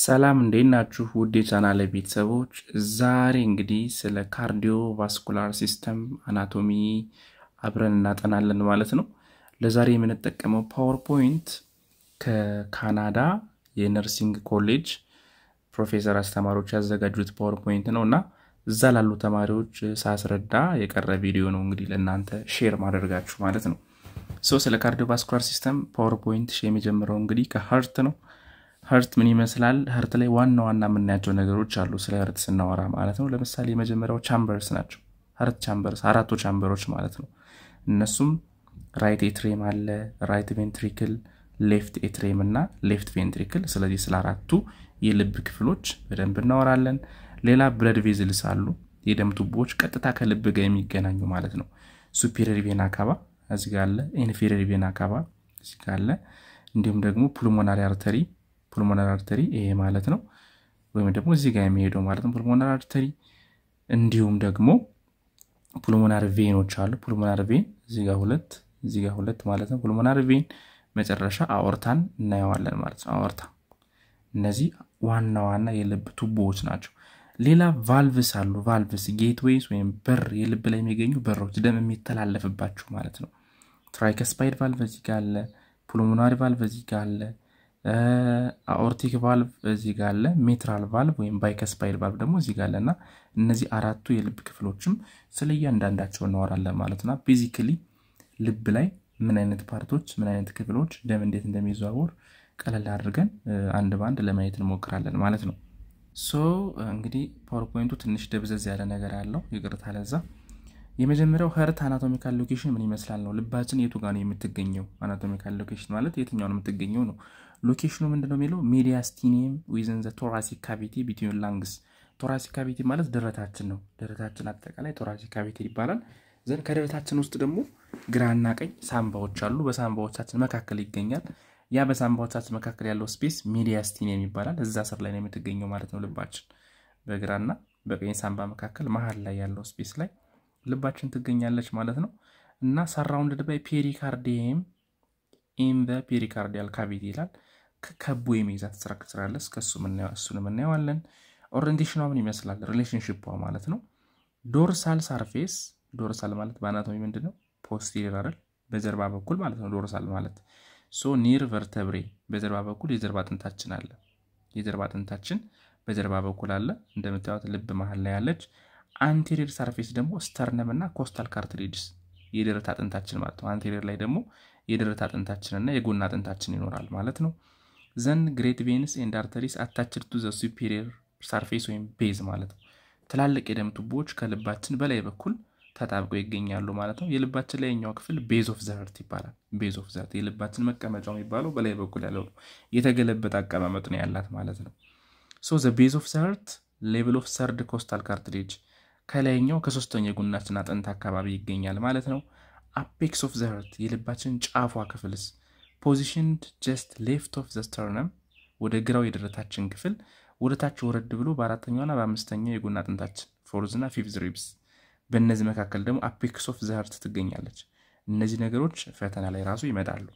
ሰላም እንዴት ናችሁ? ውድ የቻናሌ ቤተሰቦች፣ ዛሬ እንግዲህ ስለ ካርዲዮቫስኩላር ሲስተም አናቶሚ አብረን እናጠናለን ማለት ነው። ለዛሬ የምንጠቀመው ፓወርፖይንት ከካናዳ የነርሲንግ ኮሌጅ ፕሮፌሰር አስተማሪዎች ያዘጋጁት ፓወርፖይንት ነው እና እዛ ላሉ ተማሪዎች ሳስረዳ የቀረ ቪዲዮ ነው እንግዲህ ለእናንተ ሼር ማደርጋችሁ ማለት ነው። ሰው ስለ ቫስኩላር ሲስተም ፓወርፖይንት የሚጀምረው እንግዲህ ከሀርት ነው። ሀርት ምን ይመስላል? ሀርት ላይ ዋና ዋና የምናያቸው ነገሮች አሉ፣ ስለ ሀርት ስናወራ ማለት ነው። ለምሳሌ የመጀመሪያው ቻምበርስ ናቸው። ሀርት ቻምበርስ፣ አራቱ ቻምበሮች ማለት ነው። እነሱም ራይት ኤትሬም አለ፣ ራይት ቬንትሪክል፣ ሌፍት ኤትሬም እና ሌፍት ቬንትሪክል። ስለዚህ ስለ አራቱ የልብ ክፍሎች በደንብ እናወራለን። ሌላ ብለድ ቬዝልስ አሉ፣ የደም ቱቦዎች ቀጥታ ከልብ ጋር የሚገናኙ ማለት ነው። ሱፔሪየር ቬና ካባ እዚጋ አለ፣ ኢንፌሪየር ቬና ካባ እዚጋ አለ። እንዲሁም ደግሞ ፑልሞናሪ አርተሪ ፑልሞናር አርተሪ ይሄ ማለት ነው ወይም ደግሞ እዚህ ጋር የሚሄደው ማለት ነው ፑልሞናር አርተሪ እንዲሁም ደግሞ ፑልሞናር ቬኖች አሉ ፑልሞናር ቬን እዚህ ጋር ሁለት እዚህ ጋር ሁለት ማለት ነው ፑልሞናር ቬን መጨረሻ አወርታን እናየዋለን ማለት ነው አወርታ እነዚህ ዋና ዋና የልብ ቱቦዎች ናቸው ሌላ ቫልቭስ አሉ ቫልቭስ ጌትዌይስ ወይም በር የልብ ላይ የሚገኙ በሮች ደም የሚተላለፍባቸው ማለት ነው ትራይከስፓይድ ቫልቭ እዚህ ጋር አለ ፑልሞናሪ ቫልቭ እዚህ ጋር አለ አኦርቲክ ቫልቭ እዚህ ጋር አለ። ሜትራል ቫልቭ ወይም ባይከስፓይል ቫልቭ ደግሞ እዚህ ጋር አለና እነዚህ አራቱ የልብ ክፍሎችም ስለ እያንዳንዳቸው እናወራለን ማለት ነው። ቤዚክሊ ልብ ላይ ምን አይነት ፓርቶች፣ ምን አይነት ክፍሎች ደም እንዴት እንደሚዘዋወር ቀለል አድርገን አንድ በአንድ ለማየት እንሞክራለን ማለት ነው። ሶ እንግዲህ ፓወርፖይንቱ ትንሽ ደብዘዝ ያለ ነገር አለው። ይቅርታ ለዛ። የመጀመሪያው ኸርት አናቶሚካል ሎኬሽን ምን ይመስላል ነው። ልባችን የቱ ጋ ነው የምትገኘው? አናቶሚካል ሎኬሽን ማለት የትኛው ነው የምትገኘው ነው። ሎኬሽኑ ምንድነው የሚለው ሜዲያስቲኒየም ዊዝን ዘ ቶራሲክ ካቪቲ ቢትዊን ላንግስ። ቶራሲክ ካቪቲ ማለት ደረታችን ነው። ደረታችን አጠቃላይ ቶራሲክ ካቪቲ ይባላል። ዘን ከደረታችን ውስጥ ደግሞ ግራና ቀኝ ሳምባዎች አሉ። በሳምባዎቻችን መካከል ይገኛል። ያ በሳምባዎቻችን መካከል ያለው ስፔስ ሜዲያስቲኒየም ይባላል። እዛ ስር ላይ ነው የምትገኘው ማለት ነው ልባችን በግራና በቀኝ ሳምባ መካከል መሀል ላይ ያለው ስፔስ ላይ ልባችን ትገኛለች ማለት ነው እና ሰራውንድድ ባይ ፔሪካርዲየም ኢን ዘ ፔሪካርዲያል ካቪቲ ይላል። ከከቦ የሚይዛት ስትራክቸር እስከሱ እሱን የምናየዋለን። ኦሪንቴሽኗ ምን ይመስላል? ሪሌሽንሽፕ ማለት ነው። ዶርሳል ሳርፌስ ዶርሳል ማለት በአናቶሚ ምንድን ነው? ፖስቴሪየር አይደል? በጀርባ በኩል ማለት ነው። ዶርሳል ማለት ሶ ኒር ቨርተብሬ በጀርባ በኩል የጀርባ አጥንታችን አለ። የጀርባ አጥንታችን በጀርባ በኩል አለ። እንደምታዩት ልብ መሀል ላይ ያለች አንቴሪር ሰርፌስ ደግሞ ስተርነም እና ኮስታል ካርትሬጅስ የደረት አጥንታችን ማለት ነው። አንቴሪር ላይ ደግሞ የደረት እና የጎን አጥንታችን ይኖራል ማለት ነው። ዘን ግሬት ቬንስ ኤንድ አርተሪስ አታችድ ቱ ዘ ሱፒሪየር ሰርፌስ ወይም ቤዝ ማለት ነው። ትላልቅ የደም ቱቦዎች ከልባችን በላይ በኩል ተጣብቀው ይገኛሉ ማለት ነው። የልባችን ላይኛው ክፍል ቤዝ ኦፍ ዘርት ይባላል። ቤዝ ኦፍ ዘርት የልባችን መቀመጫው የሚባለው በላይ በኩል ያለው የተገለበጠ አቀማመጥ ነው ያላት ማለት ነው። ሶ ዘ ቤዝ ኦፍ ዘርት ሌቭል ኦፍ ሰርድ ኮስታል ካርትሬጅ ከላይኛው ከሶስተኛ የጎናችን አጥንት አካባቢ ይገኛል ማለት ነው። አፔክስ ኦፍ ዘ የልባችን ጫፏ ክፍልስ ፖዚሽንድ ጀስት ሌፍት ኦፍ ዘ ስተርነም ወደ ግራው የደረታችን ክፍል ወደ ታች ወረድ ብሎ በአራተኛውና በአምስተኛው የጎን አጥንታችን ፎርዝ እና ፊፍዝ ሪብስ፣ በእነዚህ መካከል ደግሞ አፔክስ ኦፍ ዘ ትገኛለች። እነዚህ ነገሮች ፈተና ላይ ራሱ ይመጣሉ።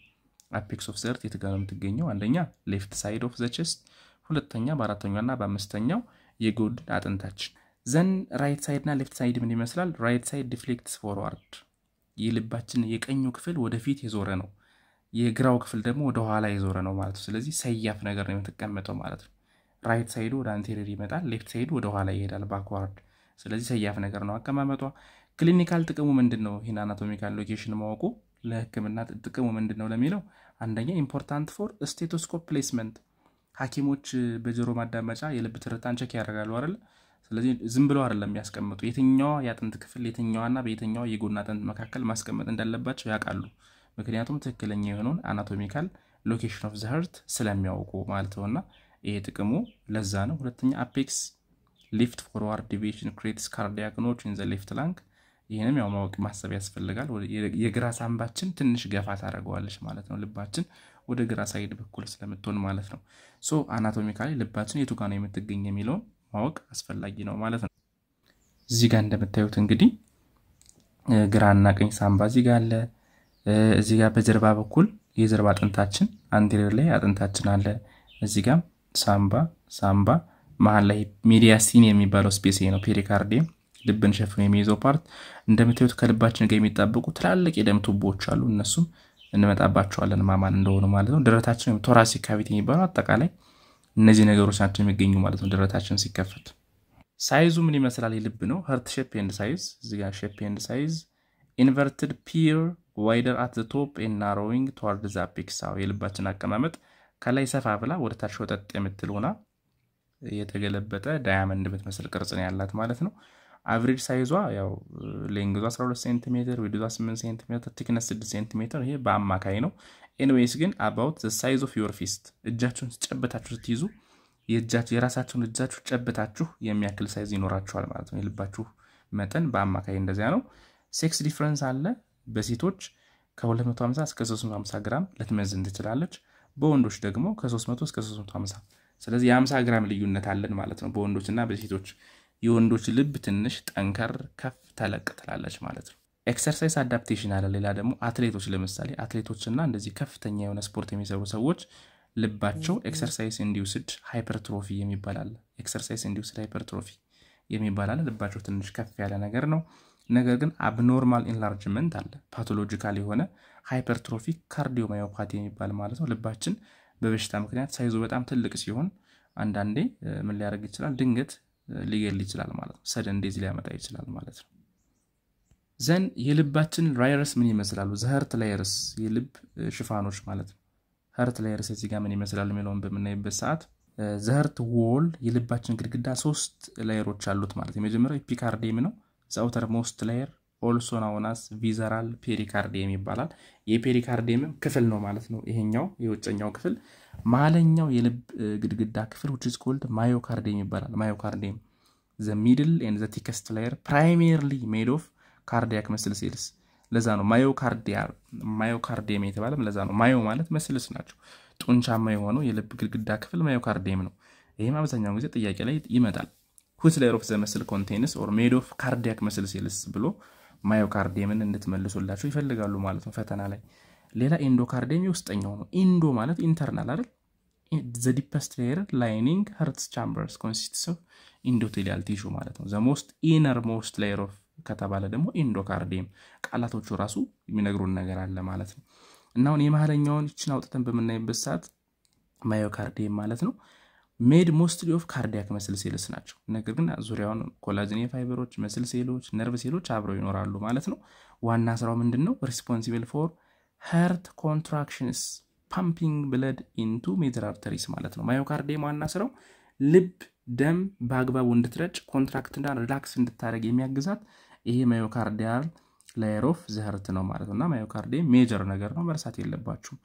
አፔክስ ኦፍ ዘ ሀርት የት ጋር ነው የምትገኘው? አንደኛ ሌፍት ሳይድ ኦፍ ዘ ቼስት፣ ሁለተኛ በአራተኛውና በአምስተኛው የጎድን አጥንታችን ዘን ራይት ሳይድ እና ሌፍት ሳይድ ምን ይመስላል? ራይት ሳይድ ዲፍሌክትስ ፎርዋርድ፣ የልባችን የቀኙ ክፍል ወደፊት የዞረ ነው፣ የግራው ክፍል ደግሞ ወደኋላ የዞረ ነው ማለት ነው። ስለዚህ ሰያፍ ነገር ነው የምትቀመጠው ማለት ነው። ራይት ሳይዱ ወደ አንቴሪር ይመጣል፣ ሌፍት ሳይዱ ወደኋላ ይሄዳል ባክዋርድ። ስለዚህ ሰያፍ ነገር ነው አቀማመጧ። ክሊኒካል ጥቅሙ ምንድን ነው? ይህን አናቶሚካል ሎኬሽን ማወቁ ለህክምና ጥቅሙ ምንድን ነው ለሚለው አንደኛ ኢምፖርታንት ፎር ስቴቶስኮፕ ፕሌስመንት ሐኪሞች በጆሮ ማዳመጫ የልብ ትርታን ቸክ ያደርጋሉ አይደል? ስለዚህ ዝም ብለው አይደለም የሚያስቀምጡ የትኛዋ የአጥንት ክፍል የትኛዋና በየትኛዋ የጎን አጥንት መካከል ማስቀመጥ እንዳለባቸው ያውቃሉ። ምክንያቱም ትክክለኛ የሆነውን አናቶሚካል ሎኬሽን ኦፍ ዘህርት ስለሚያውቁ ማለት ነውና ይሄ ጥቅሙ ለዛ ነው። ሁለተኛ አፔክስ ሊፍት ፎርዋርድ ዲቪዥን ክሬትስ ካርዲያክኖች ኢን ዘ ሌፍት ላንግ ይህንም ያው ማወቅ ማሰብ ያስፈልጋል። የግራ ሳምባችን ትንሽ ገፋ ታደርገዋለች ማለት ነው። ልባችን ወደ ግራ ሳይድ በኩል ስለምትሆን ማለት ነው። ሶ አናቶሚካሊ ልባችን የቱ ጋ ነው የምትገኝ የሚለውን ማወቅ አስፈላጊ ነው ማለት ነው። እዚህ ጋር እንደምታዩት እንግዲህ ግራና ቀኝ ሳምባ እዚህ ጋር አለ። እዚህ ጋር በጀርባ በኩል የጀርባ አጥንታችን አንቴሪር ላይ አጥንታችን አለ። እዚህ ጋር ሳምባ ሳምባ መሀል ላይ ሜዲያስቲን የሚባለው ስፔስ ነው። ፔሪካርዲየም ልብን ሸፍኖ የሚይዘው ፓርት እንደምታዩት ከልባችን ጋር የሚጣበቁ ትላልቅ የደም ቱቦዎች አሉ። እነሱም እንመጣባቸዋለን ማማን እንደሆኑ ማለት ነው። ደረታችን ወይም ቶራሲክ ካቪቲ የሚባለው አጠቃላይ እነዚህ ነገሮች ናቸው የሚገኙ ማለት ነው። ደረታችን ሲከፈት ሳይዙ ምን ይመስላል? የልብ ነው። ሀርት ሼፕ ኤንድ ሳይዝ እዚጋ ሼፕ ኤንድ ሳይዝ ኢንቨርትድ ፒር ዋይደር አት ቶፕ ኤንድ ናሮዊንግ ቱዋርድ ዛ ፒክሳው የልባችን አቀማመጥ ከላይ ሰፋ ብላ ወደ ታች ወጠጥ የምትል ሆና የተገለበጠ ዳያመንድ የምትመስል ቅርጽ ነው ያላት ማለት ነው። አቨሬጅ ሳይዟ ያው ሌንግዟ 12 ሴንቲሜትር፣ ዊድዟ 8 ሴንቲሜትር፣ ቲክነስ 6 ሴንቲሜትር ይሄ በአማካይ ነው። ኤንዌይስ ግን አባውት ዘ ሳይዝ ኦፍ ዮር ፊስት እጃችሁን ጨበታችሁ ስትይዙ የራሳችሁን እጃችሁ ጨበታችሁ የሚያክል ሳይዝ ይኖራችኋል ማለት ነው። የልባችሁ መጠን በአማካይ እንደዚያ ነው። ሴክስ ዲፍረንስ አለ። በሴቶች ከ250 እስከ 350 ግራም ልትመዝን ትችላለች። በወንዶች ደግሞ ከ300 እስከ 350 ስለዚህ የ50 ግራም ልዩነት አለን ማለት ነው በወንዶች እና በሴቶች የወንዶች ልብ ትንሽ ጠንከር ከፍ ተለቅ ትላለች ማለት ነው። ኤክሰርሳይዝ አዳፕቴሽን አለ። ሌላ ደግሞ አትሌቶች ለምሳሌ አትሌቶችና እንደዚህ ከፍተኛ የሆነ ስፖርት የሚሰሩ ሰዎች ልባቸው ኤክሰርሳይዝ እንዲውስድ ሃይፐርትሮፊ የሚባል አለ። ኤክሰርሳይዝ እንዲውስድ ሃይፐርትሮፊ የሚባል አለ። ልባቸው ትንሽ ከፍ ያለ ነገር ነው። ነገር ግን አብኖርማል ኢንላርጅመንት አለ። ፓቶሎጂካል የሆነ ሃይፐርትሮፊ ካርዲዮማዮፓቲ የሚባል ማለት ነው። ልባችን በበሽታ ምክንያት ሳይዙ በጣም ትልቅ ሲሆን አንዳንዴ ምን ሊያደርግ ይችላል? ድንገት ሊገል ይችላል ማለት ነው። ሰደን እንደዚህ ሊያመጣ ይችላል ማለት ነው። ዘን የልባችን ራይረስ ምን ይመስላሉ? ዘህርት ላይረስ የልብ ሽፋኖች ማለት ነው። ህርት ላይረስ እዚህ ጋር ምን ይመስላሉ የሚለውን በምናይበት ሰዓት ዘህርት ዎል የልባችን ግድግዳ ሶስት ላየሮች አሉት ማለት ነው። የመጀመሪያው ኢፒካርዲየም ነው። ዘውተር ሞስት ላየር ኦልሶ ናውናስ ቪዘራል ፔሪካርዲየም ይባላል። የፔሪካርዲየምም ክፍል ነው ማለት ነው። ይሄኛው የውጨኛው ክፍል መሀለኛው የልብ ግድግዳ ክፍል ዊች ኢዝ ኮልድ ማዮካርዲየም ይባላል። ማዮካርዲየም ዘ ሚድል ኤንድ ዘ ቲከስት ላየር ፕራይሜርሊ ሜድ ኦፍ ካርዲያክ መስል ሴልስ ለዛ ነው ማዮካርዲየም የተባለም ለዛ ነው። ማዮ ማለት መስልስ ናቸው። ጡንቻማ የሆነው የልብ ግድግዳ ክፍል ማዮካርዲየም ነው። ይህም አብዛኛውን ጊዜ ጥያቄ ላይ ይመጣል። ሁት ሌር ኦፍ ዘ ኮንቴንስ ኦር ሜድ ኦፍ ካርዲያክ መስል ሴልስ ብሎ ማዮካርዲየምን እንድትመልሱላቸው ይፈልጋሉ ማለት ነው ፈተና ላይ። ሌላ ኢንዶካርዲየም የውስጠኛው ነው። ኢንዶ ማለት ኢንተርናል አይደል? ዘ ዲፐስት ሌየር ላይኒንግ ሀርትስ ቻምበርስ ኮንሲስትስ ኦፍ ኢንዶቴሊያል ቲሹ ማለት ነው። ዘ ሞስት ኢነር ሞስት ሌየር ኦፍ ከተባለ ደግሞ ኢንዶካርዲየም ቃላቶቹ ራሱ የሚነግሩን ነገር አለ ማለት ነው። እና አሁን የመሀለኛውን ይችን አውጥተን በምናይበት ሰዓት ማዮካርዲየም ማለት ነው ሜድ ሞስትሊ ኦፍ ካርዲያክ መስል ሴልስ ናቸው። ነገር ግን ዙሪያውን ኮላጅን የፋይበሮች መስል ሴሎች፣ ነርቭ ሴሎች አብረው ይኖራሉ ማለት ነው። ዋና ስራው ምንድን ነው? ሪስፖንሲብል ፎር ሀርት ኮንትራክሽንስ ፓምፒንግ ብለድ ኢንቱ ሜጀር አርተሪስ ማለት ነው። ማዮካርዲየም ዋና ስራው ልብ ደም በአግባቡ እንድትረጭ ኮንትራክትና ሪላክስ እንድታደረግ የሚያግዛት ይሄ ማዮካርዲያል ላየር ኦፍ ዘህርት ነው ማለት ነው እና ማዮካርዲ ሜጀር ነገር ነው መርሳት የለባችሁም።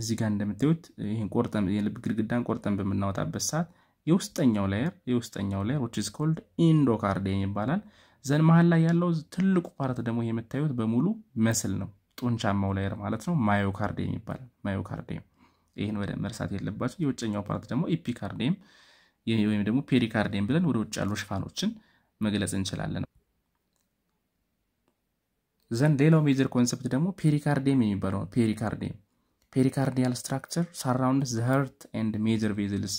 እዚህ ጋር እንደምታዩት ይህን ቆርጠን የልብ ግድግዳን ቆርጠን በምናወጣበት ሰዓት የውስጠኛው ላየር የውስጠኛው ላየር ዊች ኢዝ ኮልድ ኢንዶካርዲየም ይባላል። ዘን መሀል ላይ ያለው ትልቁ ፓርት ደግሞ የምታዩት በሙሉ መስል ነው፣ ጡንቻማው ላየር ማለት ነው። ማዮካርዲየም ይባላል። ማዮካርዲየም ይህን ወደ መርሳት የለባቸው። የውጭኛው ፓርት ደግሞ ኢፒካርዲየም ወይም ደግሞ ፔሪካርዲየም ብለን ወደ ውጭ ያሉ ሽፋኖችን መግለጽ እንችላለን። ዘንድ ሌላው ሜጀር ኮንሰፕት ደግሞ ፔሪካርዲየም የሚባለው ፔሪካርዲየም ፔሪካርዲያል ስትራክቸር ሳራውንድስ ዘ ሀርት ኤንድ ሜጀር ቬዝልስ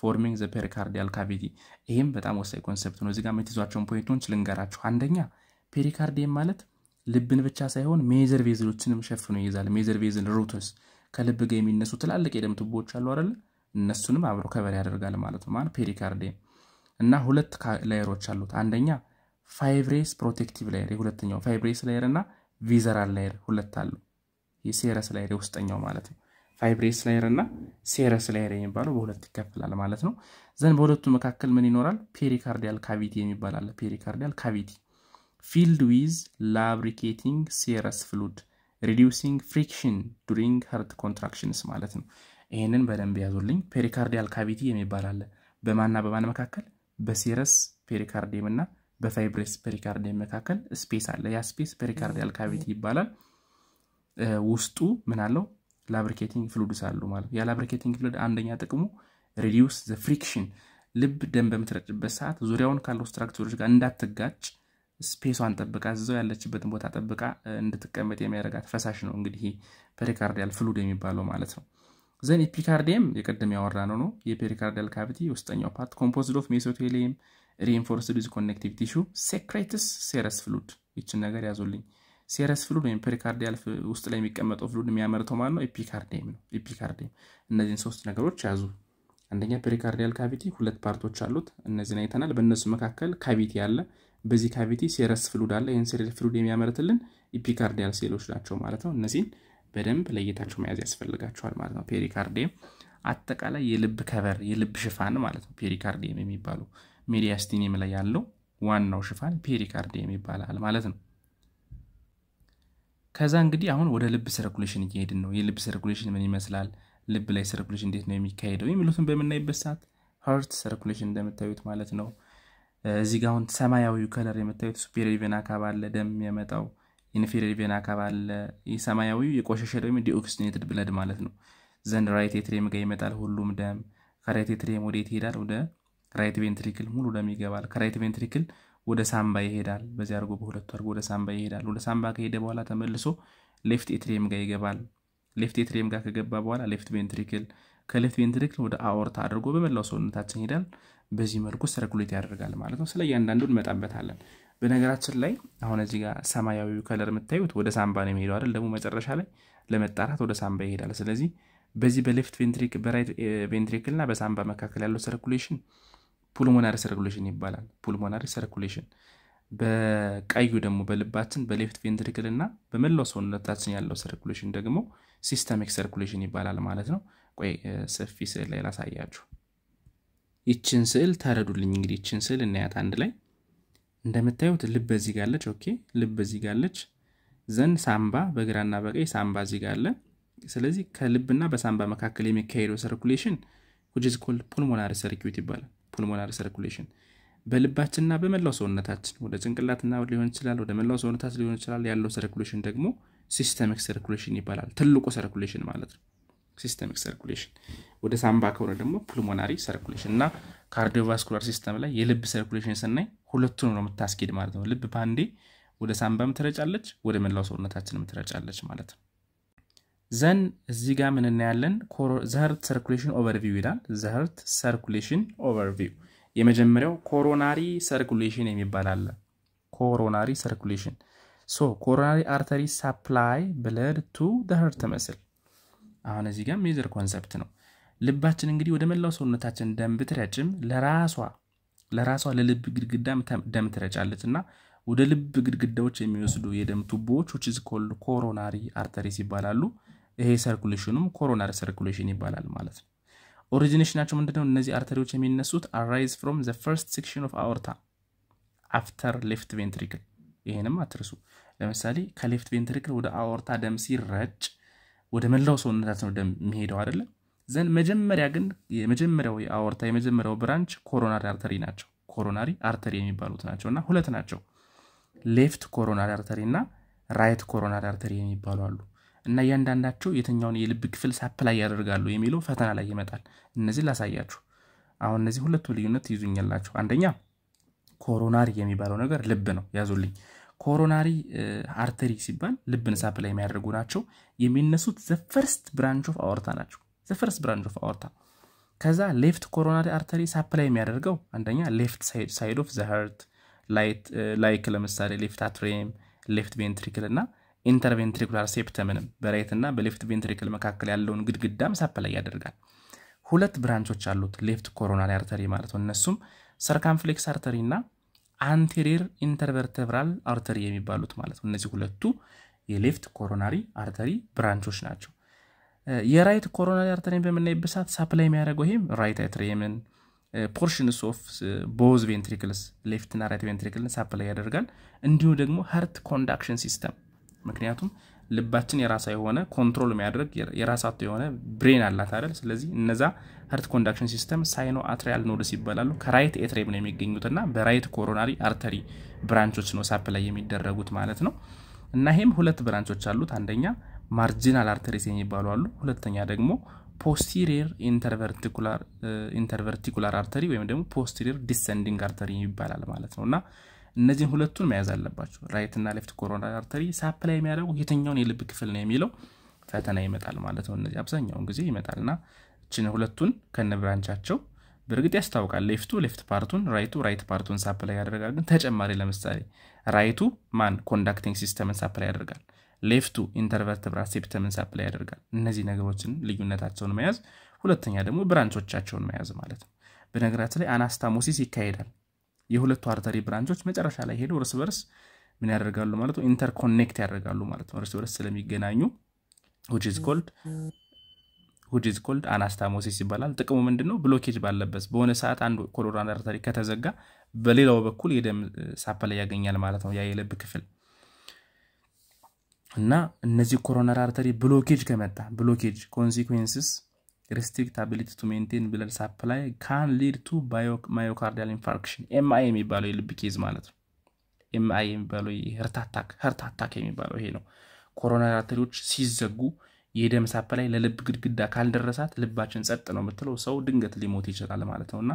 ፎርሚንግ ዘ ፔሪካርዲያል ካቪቲ ይህም በጣም ወሳኝ ኮንሰፕት ነው። እዚጋ የምትይዟቸውን ፖይንቶች ልንገራችሁ። አንደኛ ፔሪካርዲየም ማለት ልብን ብቻ ሳይሆን ሜጀር ቬዝሎችንም ሸፍኖ ይይዛል። ሜጀር ቬዝል ሩትስ ከልብ ጋር የሚነሱ ትላልቅ የደም ቱቦዎች አሉ አይደለ? እነሱንም አብሮ ከበር ያደርጋል ማለት ነው። ፔሪካርዲየም እና ሁለት ላየሮች አሉት። አንደኛ ፋይብሬስ ፕሮቴክቲቭ ላየር የሁለተኛው ፋይብሬስ ላየር እና ቪዘራል ላየር ሁለት አሉ። የሴረስ ላየር የውስጠኛው ማለት ነው። ፋይብሬስ ላየር እና ሴረስ ላየር የሚባለው በሁለት ይከፈላል ማለት ነው። ዘን በሁለቱ መካከል ምን ይኖራል? ፔሪካርዲያል ካቪቲ የሚባል አለ። ፔሪካርዲያል ካቪቲ ፊልድ ዊዝ ላብሪኬቲንግ ሴረስ ፍሉድ ሪዲውሲንግ ፍሪክሽን ዱሪንግ ሀርት ኮንትራክሽንስ ማለት ነው። ይህንን በደንብ ያዙልኝ። ፔሪካርዲያል ካቪቲ የሚባል አለ። በማና በማን መካከል? በሴረስ ፔሪካርዲየም እና በፋይብረስ ፐሪካርዲ መካከል ስፔስ አለ። ያ ስፔስ ፐሪካርዲያል ካቪቲ ይባላል። ውስጡ ምን አለው? ላብሪኬቲንግ ፍሉድስ አሉ ማለት ያ ላብሪኬቲንግ ፍሉድ አንደኛ ጥቅሙ ሪዲዩስ ዘ ፍሪክሽን፣ ልብ ደም በምትረጭበት ሰዓት ዙሪያውን ካለው ስትራክቸሮች ጋር እንዳትጋጭ ስፔሷን ጠብቃ እዛው ያለችበትን ቦታ ጠብቃ እንድትቀመጥ የሚያደርጋት ፈሳሽ ነው እንግዲህ ፐሪካርዲያል ፍሉድ የሚባለው ማለት ነው። ዘን ኤፒካርዲየም የቀደም ያወራ ነው ነው የፔሪካርዲያል ካቪቲ ውስጠኛው ፓርት ኮምፖዝድ ኦፍ ሜሶቴሊየም ሪኢንፎርስድ ዊዝ ኮኔክቲቭ ቲሹ ሴክሬትስ ሴረስ ፍሉድ ይችን ነገር ያዙልኝ። ሴረስ ፍሉድ ወይም ፔሪካርዲያል ውስጥ ላይ የሚቀመጠው ፍሉድ የሚያመርተው ማለት ነው ኤፒካርዲየም ነው። ኤፒካርዲየም እነዚህን ሶስት ነገሮች ያዙ። አንደኛ ፔሪካርዲያል ካቪቲ ሁለት ፓርቶች አሉት፣ እነዚህን አይተናል። በእነሱ መካከል ካቪቲ አለ። በዚህ ካቪቲ ሴረስ ፍሉድ አለ። ይህን ሴረስ ፍሉድ የሚያመርትልን ኢፒካርዲያል ሴሎች ናቸው ማለት ነው። እነዚህን በደንብ ለየታቸው መያዝ ያስፈልጋቸዋል ማለት ነው። ፔሪካርዲየም አጠቃላይ የልብ ከበር የልብ ሽፋን ማለት ነው። ፔሪካርዲየም የሚባሉ ሜዲያስቲኒየም ላይ ያለው ዋናው ሽፋን ፔሪካርዲየም ይባላል ማለት ነው። ከዛ እንግዲህ አሁን ወደ ልብ ሰርኩሌሽን እየሄድን ነው። የልብ ሰርኩሌሽን ምን ይመስላል፣ ልብ ላይ ሰርኩሌሽን እንዴት ነው የሚካሄደው የሚሉትን በምናይበት ሰዓት ሀርት ሰርኩሌሽን እንደምታዩት ማለት ነው። እዚህ ጋ አሁን ሰማያዊው ከለር የምታዩት ሱፔሪየር ቬና ካባ አለ ደም የመጣው ኢንፌሪየር ቬና ካባ አለ። ሰማያዊው የቆሸሸ ደግሞ ዲኦክሲጅኔትድ ብለድ ማለት ነው። ዘንድ ራይት ኤትሪየም ጋር ይመጣል ሁሉም ደም። ከራይት ኤትሪየም ወዴት ይሄዳል? ወደ ራይት ቬንትሪክል ሙሉ ደም ይገባል። ከራይት ቬንትሪክል ወደ ሳምባ ይሄዳል። በዚህ አድርጎ በሁለቱ አድርጎ ወደ ሳምባ ይሄዳል። ወደ ሳምባ ከሄደ በኋላ ተመልሶ ሌፍት ኤትሪየም ጋር ይገባል። ሌፍት ኤትሪየም ጋር ከገባ በኋላ ሌፍት ቬንትሪክል፣ ከሌፍት ቬንትሪክል ወደ አኦርታ አድርጎ በመላው ሰውነታችን ይሄዳል። በዚህ መልኩ ሰርኩሌት ያደርጋል ማለት ነው። ስለ እያንዳንዱ እንመጣበታለን። በነገራችን ላይ አሁን እዚህ ጋር ሰማያዊ ከለር የምታዩት ወደ ሳምባ ነው የሚሄደው አይደል? ደግሞ መጨረሻ ላይ ለመጣራት ወደ ሳምባ ይሄዳል። ስለዚህ በዚህ በሌፍት ቬንትሪክ በራይት ቬንትሪክል እና በሳምባ መካከል ያለው ሰርኩሌሽን ፑልሞናሪ ሰርኩሌሽን ይባላል። ፑልሞናሪ ሰርኩሌሽን በቀዩ ደግሞ በልባችን በሌፍት ቬንትሪክል እና በመላው ሰውነታችን ያለው ሰርኩሌሽን ደግሞ ሲስተሚክ ሰርኩሌሽን ይባላል ማለት ነው። ቆይ ሰፊ ስዕል ላይ ላሳያችሁ። ይችን ስዕል ተረዱልኝ እንግዲህ ይችን ስዕል እናያት አንድ ላይ እንደምታዩት ልብ እዚህ ጋለች። ኦኬ ልብ እዚህ ጋለች። ዘን ሳምባ በግራና በቀይ ሳምባ እዚህ ጋለ። ስለዚህ ከልብና በሳምባ መካከል የሚካሄደው ሰርኩሌሽን ዊች ፑልሞናሪ ሰርኪዩት ይባላል። ፑልሞናሪ ሰርኩሌሽን በልባችንና በመላው ሰውነታችን ወደ ጭንቅላትና ሊሆን ይችላል፣ ወደ መላው ሰውነታችን ሊሆን ይችላል ያለው ሰርኩሌሽን ደግሞ ሲስተሚክ ሰርኩሌሽን ይባላል። ትልቁ ሰርኩሌሽን ማለት ነው። ሲስተሚክ ሰርኩሌሽን ወደ ሳምባ ከሆነ ደግሞ ፑልሞናሪ ሰርኩሌሽን እና ካርዲዮቫስኩላር ሲስተም ላይ የልብ ሰርኩሌሽን ስናይ ሁለቱን ነው የምታስኬድ ማለት ነው። ልብ ባንዴ ወደ ሳምባም ትረጫለች፣ ወደ መላው ሰውነታችንም ትረጫለች ማለት ነው። ዘን እዚህ ጋር ምን እናያለን? ዘህርት ሰርኩሌሽን ኦቨርቪው ይላል። ዘህርት ሰርኩሌሽን ኦቨርቪው የመጀመሪያው ኮሮናሪ ሰርኩሌሽን የሚባል አለ። ኮሮናሪ ሰርኩሌሽን ሶ ኮሮናሪ አርተሪ ሳፕላይ ብለድ ቱ ደህርት መስል። አሁን እዚህ ጋር ሜዘር ኮንሰፕት ነው። ልባችን እንግዲህ ወደ መላው ሰውነታችን ደም ብትረጭም ለራሷ ለራሷ ለልብ ግድግዳ ደም ትረጫለች እና ወደ ልብ ግድግዳዎች የሚወስዱ የደም ቱቦዎች ኮሮናሪ አርተሪስ ይባላሉ። ይሄ ሰርኩሌሽኑም ኮሮናር ሰርኩሌሽን ይባላል ማለት ነው። ኦሪጂኔሽናቸው ምንድነው? እነዚህ አርተሪዎች የሚነሱት አራይዝ ፍሮም ዘ ፈርስት ሴክሽን ኦፍ አወርታ አፍተር ሌፍት ቬንትሪክል። ይሄንም አትርሱ። ለምሳሌ ከሌፍት ቬንትሪክል ወደ አወርታ ደም ሲረጭ ወደ መላው ሰውነታት ነው ደም የሚሄደው አይደለም። ዘን መጀመሪያ ግን የመጀመሪያው የአወርታ የመጀመሪያው ብራንች ኮሮናሪ አርተሪ ናቸው። ኮሮናሪ አርተሪ የሚባሉት ናቸው እና ሁለት ናቸው። ሌፍት ኮሮናሪ አርተሪ እና ራይት ኮሮናሪ አርተሪ የሚባሉ አሉ። እና እያንዳንዳቸው የትኛውን የልብ ክፍል ሳፕላይ ያደርጋሉ የሚለው ፈተና ላይ ይመጣል። እነዚህ ላሳያችሁ። አሁን እነዚህ ሁለቱ ልዩነት ትይዙኛላችሁ። አንደኛ ኮሮናሪ የሚባለው ነገር ልብ ነው፣ ያዙልኝ። ኮሮናሪ አርተሪ ሲባል ልብን ሳፕላይ የሚያደርጉ ናቸው። የሚነሱት ዘፈርስት ብራንች ኦፍ አወርታ ናቸው። ዘፈርስት ብራንች ኦፍ አወርታ ከዛ ሌፍት ኮሮናሪ አርተሪ ሳፕላይ የሚያደርገው አንደኛ ሌፍት ሳይድ ኦፍ ዘ ሀርት ላይክ ለምሳሌ ሌፍት አትሬም ሌፍት ቬንትሪክል እና ኢንተርቬንትሪኩላር ሴፕተምንም በራይትና በሌፍት ቬንትሪክል መካከል ያለውን ግድግዳም ሳፕላይ ያደርጋል። ሁለት ብራንቾች አሉት ሌፍት ኮሮናሪ አርተሪ ማለት ነው። እነሱም ሰርካምፍሌክስ አርተሪ እና አንቴሪር ኢንተርቨርተብራል አርተሪ የሚባሉት ማለት ነው። እነዚህ ሁለቱ የሌፍት ኮሮናሪ አርተሪ ብራንቾች ናቸው። የራይት ኮሮናሪ አርተሪን በምናይበት ሰዓት ሳፕላይ የሚያደርገው ይህም ራይት አትሪየምን ፖርሽንስ ኦፍ ቦዝ ቬንትሪክልስ ሌፍትና ራይት ቬንትሪክልን ሳፕላይ ያደርጋል። እንዲሁ ደግሞ ሀርት ኮንዳክሽን ሲስተም ምክንያቱም ልባችን የራሳ የሆነ ኮንትሮል የሚያደርግ የራሳቱ የሆነ ብሬን አላት አይደል? ስለዚህ እነዛ ሀርት ኮንዳክሽን ሲስተም ሳይኖ አትሪያል ኖድስ ይባላሉ። ከራይት ኤትሬም ነው የሚገኙትና በራይት ኮሮናሪ አርተሪ ብራንቾች ነው ሳፕ ላይ የሚደረጉት ማለት ነው። እና ይሄም ሁለት ብራንቾች አሉት። አንደኛ ማርጂናል አርተሪስ የሚባሉ አሉ። ሁለተኛ ደግሞ ፖስቲሪየር ኢንተርቨርቲኩላር አርተሪ ወይም ደግሞ ፖስቲሪየር ዲሰንዲንግ አርተሪ ይባላል ማለት ነው እና እነዚህን ሁለቱን መያዝ አለባቸው። ራይት እና ሌፍት ኮሮናሪ አርተሪ ሳፕላይ የሚያደርጉ የትኛውን የልብ ክፍል ነው የሚለው ፈተና ይመጣል ማለት ነው። እነዚህ አብዛኛውን ጊዜ ይመጣልና እችን ሁለቱን ከነብራንቻቸው በእርግጥ ያስታውቃል። ሌፍቱ ሌፍት ፓርቱን፣ ራይቱ ራይት ፓርቱን ሳፕላይ ያደርጋል። ግን ተጨማሪ ለምሳሌ ራይቱ ማን ኮንዳክቲንግ ሲስተምን ሳፕላይ ያደርጋል፣ ሌፍቱ ኢንተርቨርትብራ ሴፕተምን ሳፕላይ ያደርጋል። እነዚህ ነገሮችን ልዩነታቸውን መያዝ፣ ሁለተኛ ደግሞ ብራንቾቻቸውን መያዝ ማለት ነው። በነገራችን ላይ አናስታሞሲስ ይካሄዳል የሁለቱ አርተሪ ብራንቾች መጨረሻ ላይ ሄደው እርስ በርስ ምን ያደርጋሉ ማለት ነው ኢንተርኮኔክት ያደርጋሉ ማለት ነው እርስ በርስ ስለሚገናኙ ዊች ኮልድ አናስታሞሲስ ይባላል ጥቅሙ ምንድን ነው ብሎኬጅ ባለበት በሆነ ሰዓት አንድ ኮሎራል አርተሪ ከተዘጋ በሌላው በኩል የደም ሳፕላይ ያገኛል ማለት ነው ያ የልብ ክፍል እና እነዚህ ኮሮነር አርተሪ ብሎኬጅ ከመጣ ብሎኬጅ ኮንሲኩዌንስስ ሪስትሪክታቢሊቲ ቱ ሜንቴን ብለድ ሳፕላይ ካን ሊድ ቱ ማዮካርዲያል ኢንፋርክሽን ኤምአይ የሚባለው የልብ ኬዝ ማለት ነው። ኤምአይ የሚባለው አታክ ህርት አታክ የሚባለው ይሄ ነው። ኮሮናሪ አርተሪዎች ሲዘጉ የደም ሳፕላይ ለልብ ግድግዳ ካልደረሳት ልባችን ጸጥ ነው የምትለው ሰው ድንገት ሊሞት ይችላል ማለት ነው እና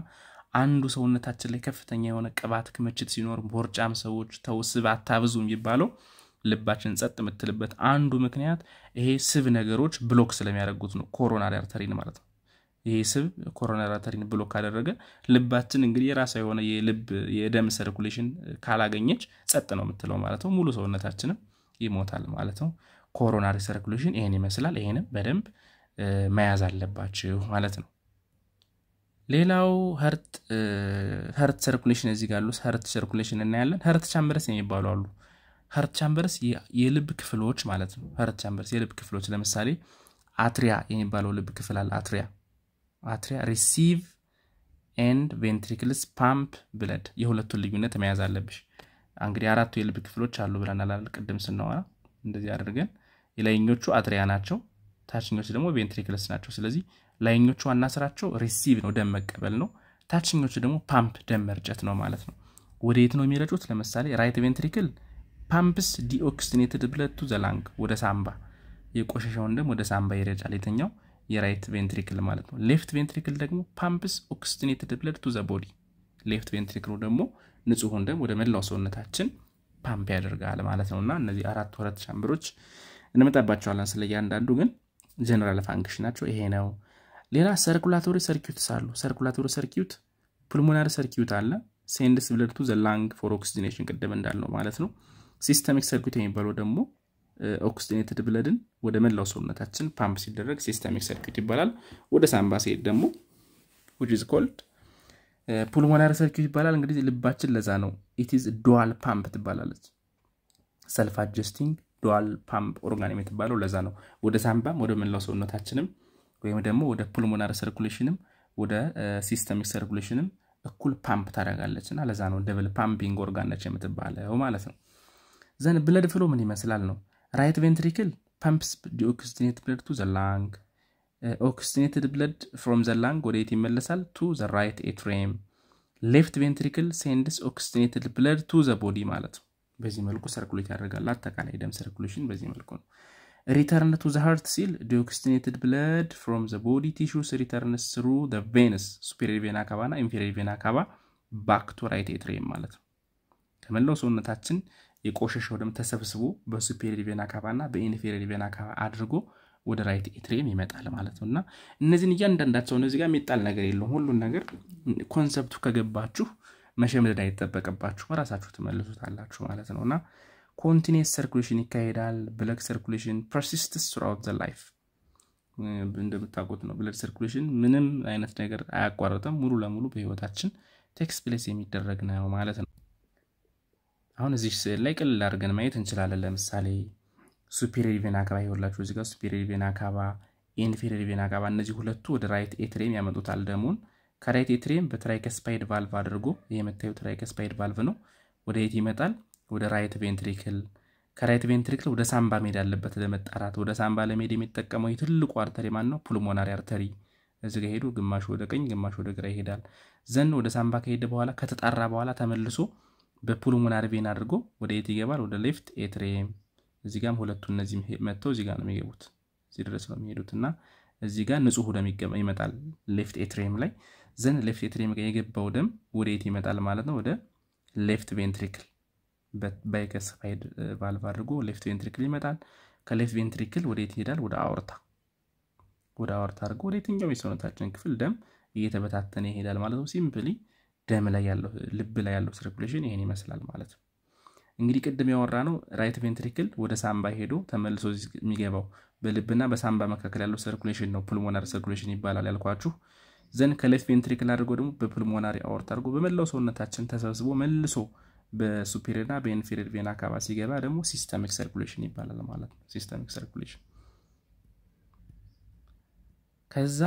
አንዱ ሰውነታችን ላይ ከፍተኛ የሆነ ቅባት ክምችት ሲኖር ቦርጫም ሰዎች ተውስብ አታብዙ የሚባለው ልባችን ጸጥ የምትልበት አንዱ ምክንያት ይሄ ስብ ነገሮች ብሎክ ስለሚያደርጉት ነው። ኮሮናሪ አርተሪን ማለት ነው። ይሄ ስብ ኮሮናሪ አርተሪን ብሎክ ካደረገ ልባችን እንግዲህ የራሷ የሆነ የልብ የደም ሰርኩሌሽን ካላገኘች ጸጥ ነው የምትለው ማለት ነው። ሙሉ ሰውነታችንም ይሞታል ማለት ነው። ኮሮናሪ ሰርኩሌሽን ይሄን ይመስላል። ይሄንም በደንብ መያዝ አለባችሁ ማለት ነው። ሌላው ሀርት ሰርኩሌሽን እዚህ ጋር ያሉ ሀርት ሰርኩሌሽን እናያለን። ሀርት ቻምበርስ የሚባሉ አሉ። ሀርት ቻምበርስ የልብ ክፍሎች ማለት ነው። ሀርት ቻምበርስ የልብ ክፍሎች ለምሳሌ አትሪያ የሚባለው ልብ ክፍል አለ። አትሪያ አትሪያ ሪሲቭ ኤንድ ቬንትሪክልስ ፓምፕ ብለድ የሁለቱን ልዩነት መያዝ አለብሽ። እንግዲህ አራቱ የልብ ክፍሎች አሉ ብለናል አይደል? ቅድም ስናወራ እንደዚህ አድርገን የላይኞቹ አትሪያ ናቸው፣ ታችኞቹ ደግሞ ቬንትሪክልስ ናቸው። ስለዚህ ላይኞቹ ዋና ስራቸው ሪሲቭ ነው፣ ደም መቀበል ነው። ታችኞቹ ደግሞ ፓምፕ ደም መርጨት ነው ማለት ነው። ወደ የት ነው የሚረጩት? ለምሳሌ ራይት ቬንትሪክል ፓምፕስ ዲኦክስቲኔትድ ብለድ ቱ ዘላንግ ወደ ሳምባ የቆሸሸውን ደም ወደ ሳምባ ይረጫል። የተኛው የራይት ቬንትሪክል ማለት ነው። ሌፍት ቬንትሪክል ደግሞ ፓምፕስ ኦክስቲኔትድ ብለድ ቱ ዘ ቦዲ ሌፍት ቬንትሪክሉ ደግሞ ንጹሁን ደም ወደ መላው ሰውነታችን ፓምፕ ያደርጋል ማለት ነው እና እነዚህ አራት ሁለት ቻምበሮች እንመጣባቸዋለን። ስለ እያንዳንዱ ግን ጀነራል ፋንክሽን ናቸው ይሄ ነው። ሌላ ሰርኩላቶሪ ሰርኪዩትስ አሉ። ሰርኩላቶሪ ሰርኪዩት ፑልሞናሪ ሰርኪዩት አለ። ሴንድስ ብለድ ቱ ዘ ላንግ ፎር ኦክሲጅኔሽን ቅድም እንዳልነው ማለት ነው። ሲስተሚክ ሰርኩት የሚባለው ደግሞ ኦክስቲኔትድ ብለድን ወደ መላው ሰውነታችን ፓምፕ ሲደረግ ሲስተሚክ ሰርኪት ይባላል። ወደ ሳምባ ሲሄድ ደግሞ ዊች ኮልድ ፑልሞናሪ ሰርኪት ይባላል። እንግዲህ ልባችን ለዛ ነው ኢትዝ ዱዋል ፓምፕ ትባላለች። ሰልፍ አጀስቲንግ ዱዋል ፓምፕ ኦርጋን የምትባለው ለዛ ነው። ወደ ሳምባም ወደ መላው ሰውነታችንም ወይም ደግሞ ወደ ፑልሞናሪ ሰርኩሌሽንም ወደ ሲስተሚክ ሰርኩሌሽንም እኩል ፓምፕ ታደረጋለች እና ለዛ ነው ደብል ፓምፒንግ ኦርጋን ነች የምትባለው ማለት ነው። ዘን ብለድ ፍሎ ምን ይመስላል ነው። ራይት ቬንትሪክል ፐምፕስ ዲኦክስቲኔት ብለድ ቱ ዘላንግ ኦክስቲኔትድ ብለድ ፍሮም ዘላንግ ወደ የት ይመለሳል? ቱ ዘ ራይት ኤትሬም። ሌፍት ቬንትሪክል ሴንድስ ኦክስቲኔትድ ብለድ ቱ ዘ ቦዲ ማለት ነው። በዚህ መልኩ ሰርኩሌት ያደርጋል። አጠቃላይ ደም ሰርኩሌሽን በዚህ መልኩ ነው። ሪተርን ቱ ዘ ሃርት ሲል ዲኦክስቲኔትድ ብለድ ፍሮም ዘ ቦዲ ቲሹስ ሪተርንስ ስሩ ዘ ቬንስ ሱፔሪር ቬና ካባ ና ኢንፌሪር ቬና ካባ ባክ ቱ ራይት ኤትሬም ማለት ነው። ከመላው ሰውነታችን የቆሸሸው ደም ተሰብስቦ በሱፔሪየር ቬና ካቫና በኢንፌሪየር ቬና ካቫ አድርጎ ወደ ራይት ኤትሪየም ይመጣል ማለት ነው እና እነዚህን እያንዳንዳቸው እነዚህ ጋር የሚጣል ነገር የለውም። ሁሉን ነገር ኮንሰፕቱ ከገባችሁ መሸምደድ አይጠበቅባችሁ በራሳችሁ ትመልሱታላችሁ ማለት ነው እና ኮንቲኒስ ሰርኩሌሽን ይካሄዳል። ብለድ ሰርኩሌሽን ፐርሲስትስ ስራውት ዘ ላይፍ እንደምታውቁት ነው። ብለድ ሰርኩሌሽን ምንም አይነት ነገር አያቋረጥም ሙሉ ለሙሉ በህይወታችን ቴክስ ፕሌስ የሚደረግ ነው ማለት ነው። አሁን እዚህ ስዕል ላይ ቅልል አድርገን ማየት እንችላለን። ለምሳሌ ሱፔሪየር ቬና ካባ ይኸውላችሁ እዚጋ ሱፔሪየር ቬና ካባ፣ ኢንፌሪየር ቬና ካባ እነዚህ ሁለቱ ወደ ራይት ኤትሬም ያመጡታል ደሙን። ከራይት ኤትሬም በትራይከስፓይድ ቫልቭ አድርጎ ይህ የምታዩ ትራይከስፓይድ ቫልቭ ነው። ወደ የት ይመጣል? ወደ ራይት ቬንትሪክል። ከራይት ቬንትሪክል ወደ ሳምባ መሄድ አለበት ለመጣራት። ወደ ሳምባ ለመሄድ የሚጠቀመው ትልቁ አርተሪ ማን ነው? ፑልሞናሪ አርተሪ እዚህ ሄዶ ግማሽ ወደ ቀኝ ግማሽ ወደ ግራ ይሄዳል። ዘን ወደ ሳምባ ከሄደ በኋላ ከተጣራ በኋላ ተመልሶ በፑልሞናሪ ቬን አድርጎ ወደ የት ይገባል? ወደ ሌፍት ኤትሬም። እዚህ ጋም ሁለቱ እነዚህ መጥተው እዚህ ጋር ነው የሚገቡት፣ እዚህ ድረስ ነው የሚሄዱት እና እዚህ ጋር ንጹህ ደም ይመጣል ሌፍት ኤትሬም ላይ ዘንድ ሌፍት ኤትሬም ጋር የገባው ደም ወደ የት ይመጣል ማለት ነው? ወደ ሌፍት ቬንትሪክል ባይከስፋይድ ቫልቭ አድርጎ ሌፍት ቬንትሪክል ይመጣል። ከሌፍት ቬንትሪክል ወደ የት ይሄዳል? ወደ አውርታ ወደ አውርታ አድርጎ ወደ የትኛው የሰውነታችን ክፍል ደም እየተበታተነ ይሄዳል ማለት ነው። ሲምፕሊ ደም ላይ ያለው ልብ ላይ ያለው ሰርኩሌሽን ይሄን ይመስላል ማለት ነው። እንግዲህ ቅድም ያወራ ነው ራይት ቬንትሪክል ወደ ሳምባ ሄዶ ተመልሶ የሚገባው በልብና በሳምባ መካከል ያለው ሰርኩሌሽን ነው ፑልሞናሪ ሰርኩሌሽን ይባላል ያልኳችሁ። ዘን ከሌፍት ቬንትሪክል አድርጎ ደግሞ በፑልሞናሪ አወርት አድርጎ በመላው ሰውነታችን ተሰብስቦ መልሶ በሱፔሪየርና በኢንፌሪር ቬና አካባቢ ሲገባ ደግሞ ሲስተሚክ ሰርኩሌሽን ይባላል ማለት ነው። ሲስተሚክ ሰርኩሌሽን ከዛ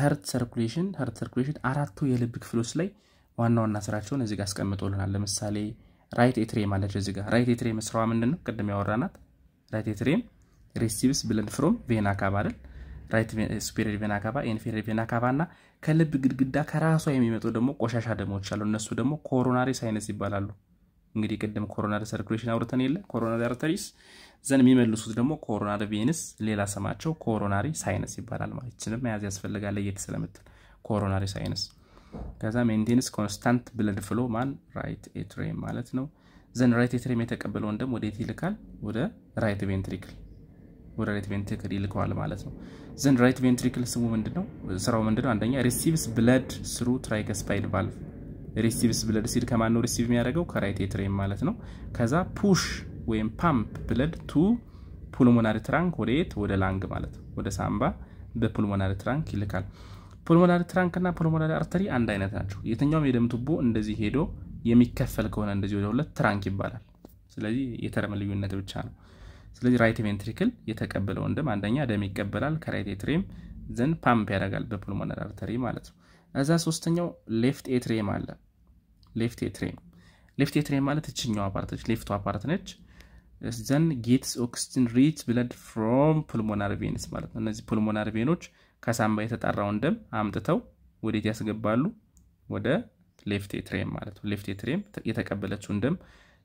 ሀርት ሰርኩሌሽን ሀርት ሰርኩሌሽን አራቱ የልብ ክፍሎች ላይ ዋና ዋና ስራቸውን እዚጋ አስቀምጦልናል። ለምሳሌ ራይት ኤትሬም አለች እዚጋ ራይት ኤትሬም ስራዋ ምንድን ነው? ቅድም ያወራናት ራይት ኤትሬም ሬሲቭስ ብለን ፍሮም ቬና ካባ አይደል? ራይት ሱፔሪየር ቬና ካባ፣ ኢንፌሪየር ቬና ካባ እና ከልብ ግድግዳ ከራሷ የሚመጡ ደግሞ ቆሻሻ ደሞች አሉ። እነሱ ደግሞ ኮሮናሪ ሳይነስ ይባላሉ። እንግዲህ ቅድም ኮሮናሪ ሰርኩሌሽን አውርተን የለ ኮሮናሪ አርተሪስ ዘን የሚመልሱት ደግሞ ኮሮናሪ ቬንስ፣ ሌላ ስማቸው ኮሮናሪ ሳይነስ ይባላል ማለት ይችልም መያዝ ያስፈልጋል ለየት ስለምትል ኮሮናሪ ሳይነስ ከዛ ሜንቴንስ ኮንስታንት ብለድ ፍሎ ማን ራይት ኤትሬም ማለት ነው። ዘን ራይት ኤትሬም የተቀበለውን ወደ ወዴት ይልካል? ወደ ራይት ቬንትሪክል ወደ ራይት ቬንትሪክል ይልከዋል ማለት ነው። ዘን ራይት ቬንትሪክል ስሙ ምንድነው? ስራው ምንድነው? አንደኛ ሪሲቭስ ብለድ ስሩ ትራይገስፓይድ ቫልቭ ሪሲቭስ ብለድ ሲል ከማን ነው ሪሲቭ የሚያደርገው? ከራይት ኤትሬም ማለት ነው። ከዛ ፑሽ ወይም ፓምፕ ብለድ ቱ ፑልሞናሪ ትራንክ ወደ የት? ወደ ላንግ ማለት ነው። ወደ ሳምባ በፑልሞናሪ ትራንክ ይልካል። ፑልሞናሪ ትራንክ ትራንክና ፑልሞናሪ አርተሪ አንድ አይነት ናቸው። የትኛውም የደም ቱቦ እንደዚህ ሄዶ የሚከፈል ከሆነ እንደዚህ ወደ ሁለት ትራንክ ይባላል። ስለዚህ የተረም ልዩነት ብቻ ነው። ስለዚህ ራይት ቬንትሪክል የተቀበለውን ደም አንደኛ ደም ይቀበላል ከራይት ኤትሪየም ዘንድ ፓምፕ ያደርጋል በፑልሞናሪ አርተሪ ማለት ነው። እዛ ሶስተኛው ሌፍት ኤትሬም አለ። ሌፍት ኤትሬም ሌፍት ኤትሬም ማለት እችኛው ፓርት ነች፣ ሌፍቷ ፓርት ነች። ዘን ጌትስ ኦክስጅን ሪች ብለድ ፍሮም ፑልሞናሪ ቬንስ ማለት ነው። እነዚህ ፑልሞናሪ ቬኖች ከሳምባ የተጣራውን ደም አምጥተው ወዴት ያስገባሉ? ወደ ሌፍት ኤትሪየም ማለት ነው። ሌፍት ኤትሪየም የተቀበለችውን ደም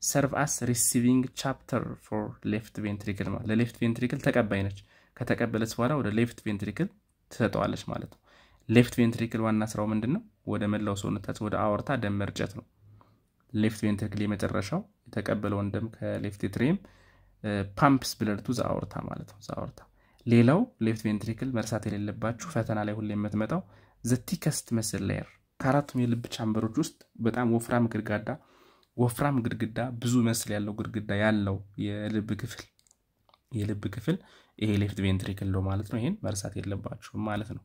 ሰርቭ አስ ሪሲቪንግ ቻፕተር ፎር ሌፍት ቬንትሪክል ማለት ለሌፍት ቬንትሪክል ተቀባይ ነች። ከተቀበለች በኋላ ወደ ሌፍት ቬንትሪክል ትሰጠዋለች ማለት ነው። ሌፍት ቬንትሪክል ዋና ስራው ምንድን ነው? ወደ መላው ሰውነታችን ወደ አወርታ ደም መርጨት ነው። ሌፍት ቬንትሪክል የመጨረሻው የተቀበለውን ደም ከሌፍት ኤትሪየም ፓምፕስ ብለድ ቱ ዛአወርታ ማለት ነው። ዛአወርታ ሌላው ሌፍት ቬንትሪክል መርሳት የሌለባችሁ ፈተና ላይ ሁሌ የምትመጣው ዘቲከስት መስል ላየር ከአራቱም የልብ ቻምበሮች ውስጥ በጣም ወፍራም ግድግዳ ወፍራም ግድግዳ ብዙ መስል ያለው ግድግዳ ያለው የልብ ክፍል የልብ ክፍል ይሄ ሌፍት ቬንትሪክል ነው ማለት ነው። ይሄን መርሳት የለባችሁም ማለት ነው።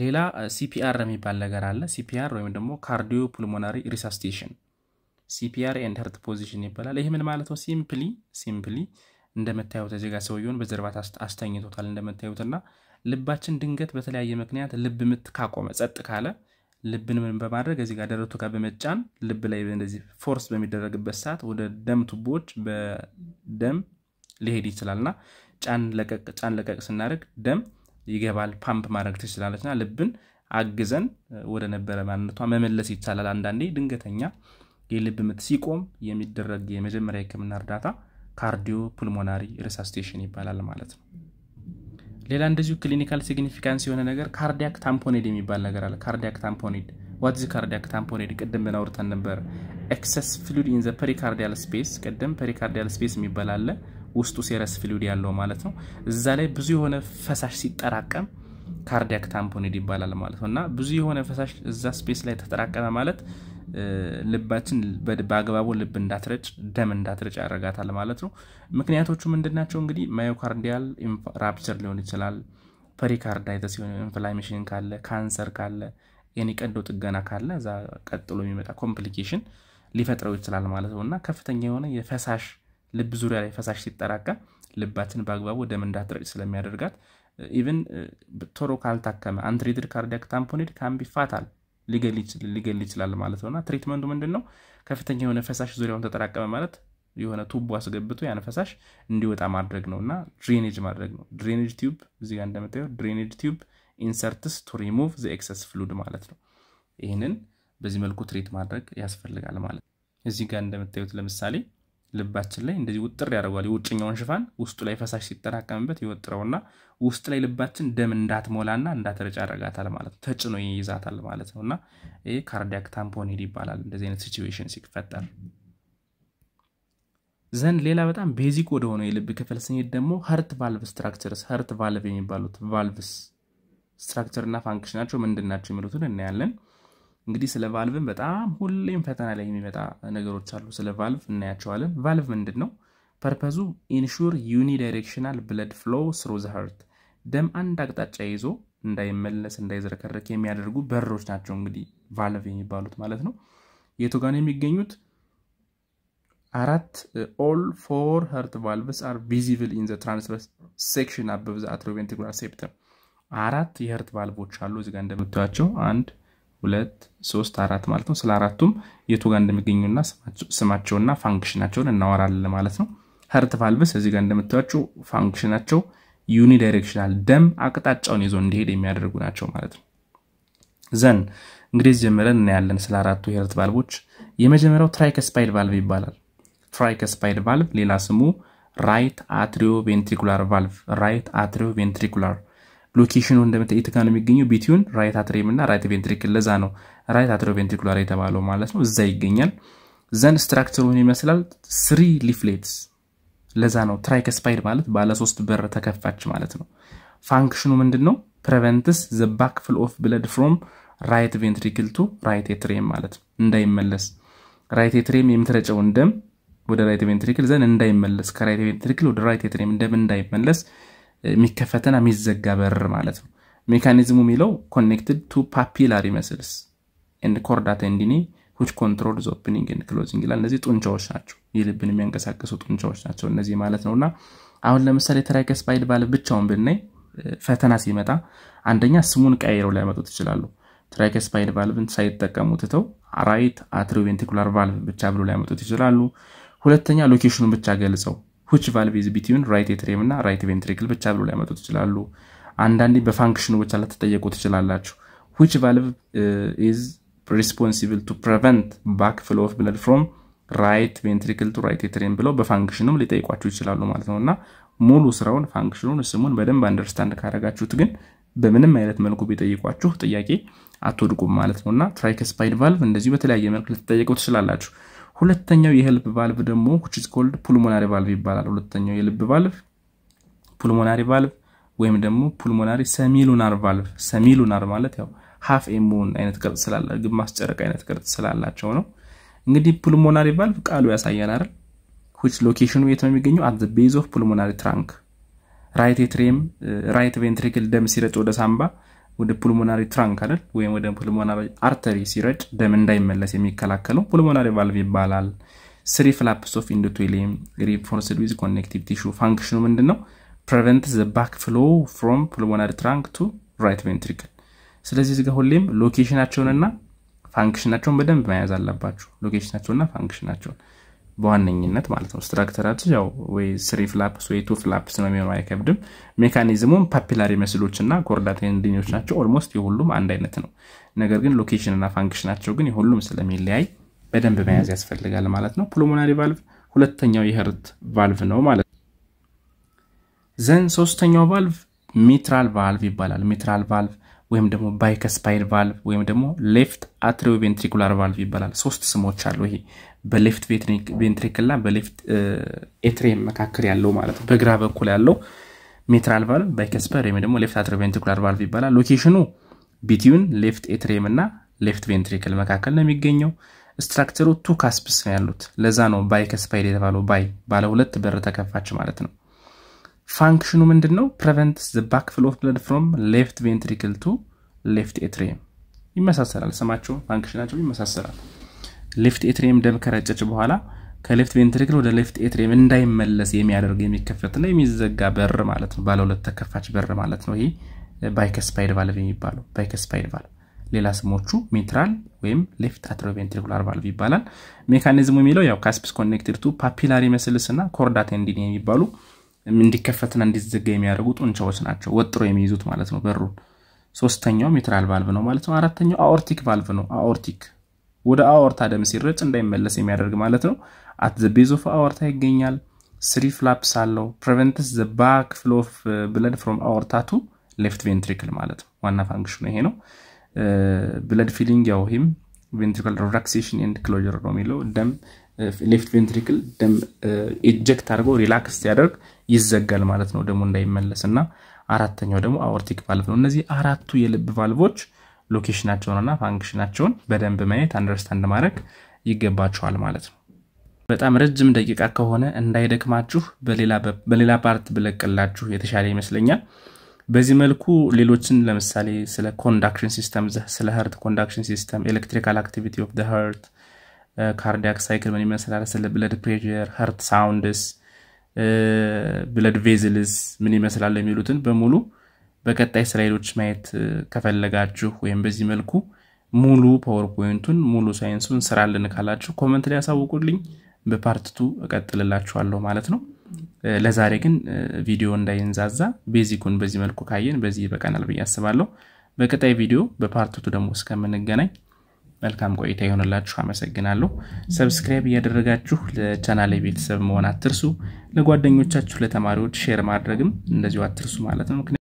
ሌላ ሲፒአር የሚባል ነገር አለ። ሲፒአር ወይም ደግሞ ካርዲዮ ፑልሞናሪ ሪሳስቴሽን ሲፒአር ኤንድ ሀርት ፖዚሽን ይባላል። ይህ ምን ማለት ነው? ሲምፕሊ ሲምፕሊ እንደምታዩት እዚህ ጋር ሰውየውን በጀርባ አስተኝቶታል እንደምታዩትና ልባችን ድንገት በተለያየ ምክንያት ልብ ምት ካቆመ ጸጥ ካለ ልብን ምን በማድረግ እዚህ ጋር ደረቱ ጋር በመጫን ልብ ላይ እንደዚህ ፎርስ በሚደረግበት ሰዓት ወደ ደም ቱቦዎች በደም ሊሄድ ይችላልና ጫን ለቀቅ ጫን ለቀቅ ስናደርግ ደም ይገባል። ፓምፕ ማድረግ ትችላለችና ልብን አግዘን ወደ ነበረ ማንነቷ መመለስ ይቻላል። አንዳንዴ ድንገተኛ የልብ ምት ሲቆም የሚደረግ የመጀመሪያ ህክምና እርዳታ ካርዲዮ ፑልሞናሪ ሪሳስቴሽን ይባላል ማለት ነው። ሌላ እንደዚሁ ክሊኒካል ሲግኒፊካንስ የሆነ ነገር ካርዲያክ ታምፖኔድ የሚባል ነገር አለ። ካርዲያክ ታምፖኔድ ዋትዚ ካርዲያክ ታምፖኔድ ቅድም ብን አውርተን ነበር። ኤክሰስ ፍሉድ ኢን ዘ ፐሪካርዲያል ስፔስ ቅድም ፐሪካርዲያል ስፔስ የሚባል አለ፣ ውስጡ ሴረስ ፍሉድ ያለው ማለት ነው። እዛ ላይ ብዙ የሆነ ፈሳሽ ሲጠራቀም ካርዲያክ ታምፖኔድ ይባላል ማለት ነው እና ብዙ የሆነ ፈሳሽ እዛ ስፔስ ላይ ተጠራቀመ ማለት ልባችን በአግባቡ ልብ እንዳትረጭ ደም እንዳትረጭ ያደርጋታል ማለት ነው። ምክንያቶቹ ምንድን ናቸው? እንግዲህ ማዮካርዲያል ራፕቸር ሊሆን ይችላል፣ ፐሪካርዳይተስ ሲሆን ኢንፍላሜሽን ካለ፣ ካንሰር ካለ፣ የኔ ቀዶ ጥገና ካለ እዛ ቀጥሎ የሚመጣ ኮምፕሊኬሽን ሊፈጥረው ይችላል ማለት ነው እና ከፍተኛ የሆነ የፈሳሽ ልብ ዙሪያ ላይ ፈሳሽ ሲጠራቀም ልባችን በአግባቡ ደም እንዳትረጭ ስለሚያደርጋት ኢቨን ቶሮ ካልታከመ አንትሪትድ ካርዲያክ ታምፖኔድ ካምቢ ፋታል ሊገል ይችላል ማለት ነው። ትሪትመንቱ ምንድን ነው? ከፍተኛ የሆነ ፈሳሽ ዙሪያውን ተጠራቀመ ማለት የሆነ ቱቦ አስገብቶ ያን ፈሳሽ እንዲወጣ ማድረግ ነው እና ድሬኔጅ ማድረግ ነው። ድሬኔጅ ቲዩብ እዚህ ጋር እንደምታየው ድሬኔጅ ቲዩብ ኢንሰርትስ ቱ ሪሙቭ ዘ ኤክሰስ ፍሉድ ማለት ነው። ይህንን በዚህ መልኩ ትሬት ማድረግ ያስፈልጋል ማለት ነው። እዚህ ጋር እንደምታዩት ለምሳሌ ልባችን ላይ እንደዚህ ውጥር ያደርገዋል። የውጭኛውን ሽፋን ውስጡ ላይ ፈሳሽ ሲጠራቀምበት ይወጥረውና ውስጥ ላይ ልባችን ደም እንዳትሞላና እንዳትረጭ ያደርጋታል ማለት ነው። ተጭኖ ይይዛታል ማለት ነው እና ይህ ካርዲያክ ታምፖኔድ ይባላል። እንደዚህ አይነት ሲቹዌሽን ሲፈጠር ዘንድ ሌላ በጣም ቤዚክ ሆነው የልብ ክፍል ስንሄድ ደግሞ ሀርት ቫልቭ ስትራክቸርስ ሀርት ቫልቭ የሚባሉት ቫልቭስ ስትራክቸር እና ፋንክሽናቸው ምንድን ናቸው የሚሉትን እናያለን። እንግዲህ ስለ ቫልቭን በጣም ሁሌም ፈተና ላይ የሚመጣ ነገሮች አሉ። ስለ ቫልቭ እናያቸዋለን። ቫልቭ ምንድን ነው? ፐርፐዙ ኢንሹር ዩኒ ዳይሬክሽናል ብለድ ፍሎ ስሩ ዘ ሀርት፣ ደም አንድ አቅጣጫ ይዞ እንዳይመለስ እንዳይዝረከረክ የሚያደርጉ በሮች ናቸው። እንግዲህ ቫልቭ የሚባሉት ማለት ነው። የቱ ጋር የሚገኙት? አራት ኦል ፎር ሀርት ቫልቭስ አር ቪዚብል ኢን ዘ ትራንስቨርስ ሴክሽን አበብ ዘ አትሪዮቬንትሪኩላር ሴፕተም። አራት የህርት ቫልቮች አሉ እዚጋ እንደምታያቸው አንድ ሁለት፣ ሶስት፣ አራት ማለት ነው። ስለ አራቱም የቱ ጋር እንደሚገኙና ስማቸውና ፋንክሽናቸውን እናወራለን ማለት ነው። ሀርት ቫልቭስ እዚህ ጋር እንደምታዩቸው ፋንክሽናቸው ዩኒ ዳይሬክሽናል ደም አቅጣጫውን ይዞ እንዲሄድ የሚያደርጉ ናቸው ማለት ነው። ዘን እንግዲህ ጀምረን እናያለን ስለ አራቱ የህርት ቫልቮች። የመጀመሪያው ትራይከስፓይድ ቫልቭ ይባላል። ትራይከስፓይድ ቫልቭ ሌላ ስሙ ራይት አትሪዮ ቬንትሪኩላር ቫልቭ ራይት አትሪዮ ቬንትሪኩላር ሎኬሽኑ እንደምታዩት ጋር ነው የሚገኘው። ቢቲዩን ራይት አትሬም እና ራይት ቬንትሪክል፣ ለዛ ነው ራይት አትሬ ቬንትሪኩላር የተባለው ማለት ነው። እዛ ይገኛል። ዘንድ ስትራክቸሩን ይመስላል ስሪ ሊፍሌትስ። ለዛ ነው ትራይከስፓይድ ማለት ባለ ሶስት በር ተከፋች ማለት ነው። ፋንክሽኑ ምንድን ነው? ፕሬቨንትስ ዘ ፍል ኦፍ ብለድ ፍሮም ራይት ቬንትሪክል ቱ ራይት ኤትሪየም ማለት ነው። እንዳይመለስ ራይት ኤትሪየም የምትረጨውን ደም ወደ ራይት ቬንትሪክል ዘን እንዳይመለስ፣ ከራይት ቬንትሪክል ወደ ራይት ኤትሪየም ደም እንዳይመለስ የሚከፈትና የሚዘጋ በር ማለት ነው ሜካኒዝሙ የሚለው ኮኔክትድ ቱ ፓፒላሪ መስልስ ኤንድ ኮርዳታ እንዲኒ ሁች ኮንትሮል ኦፕኒንግ ኤንድ ክሎዚንግ ይላል እነዚህ ጡንቻዎች ናቸው የልብን የሚያንቀሳቀሱ ጡንቻዎች ናቸው እነዚህ ማለት ነው እና አሁን ለምሳሌ ተራከስ ባይድ ባለ ብቻውን ብናይ ፈተና ሲመጣ አንደኛ ስሙን ቀይረው ሊያመጡት ይችላሉ ትራይከስ ባይድ ቫልቭን ሳይጠቀሙ ትተው ራይት አትሪቬንቲኩላር ቫልቭ ብቻ ብሎ ሊያመጡት ይችላሉ ሁለተኛ ሎኬሽኑን ብቻ ገልጸው ሁች ቫልቭ ዝ ቢትዊን ራይት ኤትሪየም እና ራይት ቬንትሪክል ብቻ ብሎ ሊያመጡት ትችላሉ አንዳንዴ በፋንክሽኑ ብቻ ላትጠየቁ ትችላላችሁ። which ቫልቭ uh, is ቱ ፕሬቨንት ባክ ፍሎ ኦፍ ብለድ ፍሮም ራይት ቬንትሪክል ቱ ራይት atrium ብለው በፋንክሽኑም ሊጠይቋችሁ ይችላሉ ማለት ነው እና ሙሉ ስራውን ፋንክሽኑን ስሙን በደንብ አንደርስታንድ ካረጋችሁት ግን በምንም አይነት መልኩ ቢጠይቋችሁ ጥያቄ አትወድቁም ማለት ነው እና ትራይከስፓይድ ቫልቭ እንደዚሁ በተለያየ መልክ ልትጠየቁ ትችላላችሁ። ሁለተኛው የልብ ቫልቭ ደግሞ which is called pulmonary valve ይባላል። ሁለተኛው የልብ ቫልቭ ፑልሞናሪ ቫልቭ ወይም ደግሞ ፑልሞናሪ ሰሚሉናር ቫልቭ። ሰሚሉናር ማለት ያው ሀፍ ኤሙን አይነት ቅርጽ ስላለ ግማሽ ጨረቃ አይነት ቅርጽ ስላላቸው ነው። እንግዲህ ፑልሞናሪ ቫልቭ ቃሉ ያሳያል አይደል? which ሎኬሽኑ የት ነው የሚገኘው? at the base of pulmonary trunk right atrium right ventricle ደም ሲረጭ ወደ ሳምባ ወደ ፑልሞናሪ ትራንክ አይደል ወይም ወደ ፑልሞናሪ አርተሪ ሲረጭ ደም እንዳይመለስ የሚከላከለው ፑልሞናሪ ቫልቭ ይባላል። ስሪ ፍላፕስ ኦፍ ኢንዶቴሊየም ሪንፎርስድ ዊዝ ኮኔክቲቭ ቲሹ ፋንክሽኑ ምንድን ነው? ፕሬቨንት ዘ ባክ ፍሎ ፍሮም ፑልሞናሪ ትራንክ ቱ ራይት ቬንትሪክል። ስለዚህ እዚጋ ሁሌም ሎኬሽናቸውንና ፋንክሽናቸውን በደንብ መያዝ አለባችሁ። ሎኬሽናቸውና ፋንክሽናቸውን በዋነኝነት ማለት ነው። ስትራክተራቸው ያው ወይ ስሪ ፍላፕስ ወይ ቱ ፍላፕስ ነው የሚሆነው፣ አይከብድም። ሜካኒዝሙም ፓፒላሪ መስሎች እና ኮርዳት ቴንዲኖች ናቸው። ኦልሞስት የሁሉም አንድ አይነት ነው። ነገር ግን ሎኬሽን እና ፋንክሽናቸው ግን የሁሉም ስለሚለያይ በደንብ መያዝ ያስፈልጋል ማለት ነው። ፕሉሞናሪ ቫልቭ ሁለተኛው የህርት ቫልቭ ነው ማለት ዘን ሶስተኛው ቫልቭ ሚትራል ቫልቭ ይባላል። ሚትራል ቫልቭ ወይም ደግሞ ባይከስፓይድ ቫልቭ ወይም ደግሞ ሌፍት አትሪዮ ቫልቭ ይባላል። ሶስት ስሞች አሉ። ይሄ በሌፍት ቬንትሪክል እና በሌፍት ኤትሪየም መካከል ያለው ማለት ነው። በግራ በኩል ያለው ሜትራል ቫልቭ ባይከስፐር ወይም ደግሞ ሌፍት አትሪዮ ቬንትሪኩላር ቫልቭ ይባላል። ሎኬሽኑ ቢትዩን ሌፍት ኤትሬም እና ሌፍት ቬንትሪክል መካከል ነው የሚገኘው። ስትራክቸሩ ቱ ካስፕስ ነው ያሉት። ለዛ ነው ባይከስፓይድ የተባለው ባይ ባለ ሁለት በር ተከፋች ማለት ነው። ፋንክሽኑ ምንድን ነው? ፕሬቨንት ዘ ባክ ፍሎ ኦፍ ብለድ ፍሮም ሌፍት ቬንትሪክል ቱ ሌፍት ኤትሬም። ይመሳሰላል። ስማቸው ፋንክሽናቸው ይመሳሰላል። ሌፍት ኤትሪየም ደም ከረጨች በኋላ ከሌፍት ቬንትሪክል ወደ ሌፍት ኤትሪየም እንዳይመለስ የሚያደርግ የሚከፈትና የሚዘጋ በር ማለት ነው። ባለ ሁለት ተከፋች በር ማለት ነው። ይሄ ባይከስፓይድ ቫልቭ የሚባለው ባይከስፓይድ ቫልቭ ሌላ ስሞቹ ሚትራል ወይም ሌፍት አትሮቬንትሪኩላር ቫልቭ ይባላል። ሜካኒዝሙ የሚለው ያው ካስፕስ ኮኔክትድ ቱ ፓፒላሪ መስልስ እና ኮርዳ ቴንዲን የሚባሉ እንዲከፈትና እንዲዘጋ የሚያደርጉ ጡንቻዎች ናቸው፣ ወጥሮ የሚይዙት ማለት ነው በሩን። ሶስተኛው ሚትራል ቫልቭ ነው ማለት ነው። አራተኛው አኦርቲክ ቫልቭ ነው። አኦርቲክ ወደ አዎርታ ደም ሲረጭ እንዳይመለስ የሚያደርግ ማለት ነው። አት ዘ ቤዝ ኦፍ አወርታ ይገኛል። ስሪ ፍላፕስ አለው። ፕሬቨንትስ ዘ ባክ ፍሎ ኦፍ ብለድ ፍሮም አዎርታ ቱ ሌፍት ቬንትሪክል ማለት ነው። ዋና ፋንክሽኑ ይሄ ነው። ብለድ uh, ፊሊንግ ያው ይህም ቬንትሪክል ሪላክሴሽን ኤንድ ክሎዥር ነው የሚለው ደም ሌፍት uh, ቬንትሪክል ደም ኢጀክት uh, አድርጎ ሪላክስ ሲያደርግ ይዘጋል ማለት ነው፣ ደግሞ እንዳይመለስ እና አራተኛው ደግሞ አወርቲክ ቫልቭ ነው። እነዚህ አራቱ የልብ ቫልቮች ሎኬሽናቸውንና ፋንክሽናቸውን በደንብ ማየት አንደርስታንድ ማድረግ ይገባችኋል ማለት ነው። በጣም ረጅም ደቂቃ ከሆነ እንዳይደክማችሁ በሌላ ፓርት ብለቅላችሁ የተሻለ ይመስለኛል። በዚህ መልኩ ሌሎችን ለምሳሌ ስለ ኮንዳክሽን ሲስተም፣ ስለ ሀርት ኮንዳክሽን ሲስተም፣ ኤሌክትሪካል አክቲቪቲ ኦፍ ደ ሀርት፣ ካርዲያክ ሳይክል ምን ይመስላል፣ ስለ ብለድ ፕሬር፣ ሀርት ሳውንድስ፣ ብለድ ቬዝልስ ምን ይመስላል የሚሉትን በሙሉ በቀጣይ ስላይዶች ማየት ከፈለጋችሁ ወይም በዚህ መልኩ ሙሉ ፓወርፖይንቱን ሙሉ ሳይንሱን ስራልን ካላችሁ ኮመንት ላይ ያሳውቁልኝ። በፓርትቱ እቀጥልላችኋለሁ ማለት ነው። ለዛሬ ግን ቪዲዮ እንዳይንዛዛ ቤዚኩን በዚህ መልኩ ካየን በዚህ በቀናል ብዬ አስባለሁ። በቀጣይ ቪዲዮ በፓርትቱ ደግሞ እስከምንገናኝ መልካም ቆይታ ይሆንላችሁ። አመሰግናለሁ። ሰብስክራይብ እያደረጋችሁ ለቻናል ቤተሰብ መሆን አትርሱ። ለጓደኞቻችሁ ለተማሪዎች ሼር ማድረግም እንደዚሁ አትርሱ ማለት ነው።